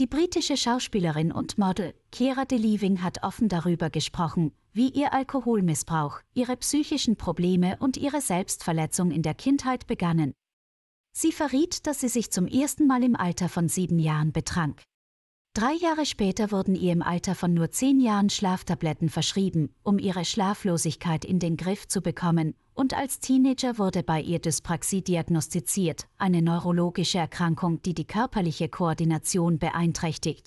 Die britische Schauspielerin und Model Kira Delevingne hat offen darüber gesprochen, wie ihr Alkoholmissbrauch, ihre psychischen Probleme und ihre Selbstverletzung in der Kindheit begannen. Sie verriet, dass sie sich zum ersten Mal im Alter von sieben Jahren betrank. Drei Jahre später wurden ihr im Alter von nur zehn Jahren Schlaftabletten verschrieben, um ihre Schlaflosigkeit in den Griff zu bekommen, und als Teenager wurde bei ihr Dyspraxie diagnostiziert, eine neurologische Erkrankung, die die körperliche Koordination beeinträchtigt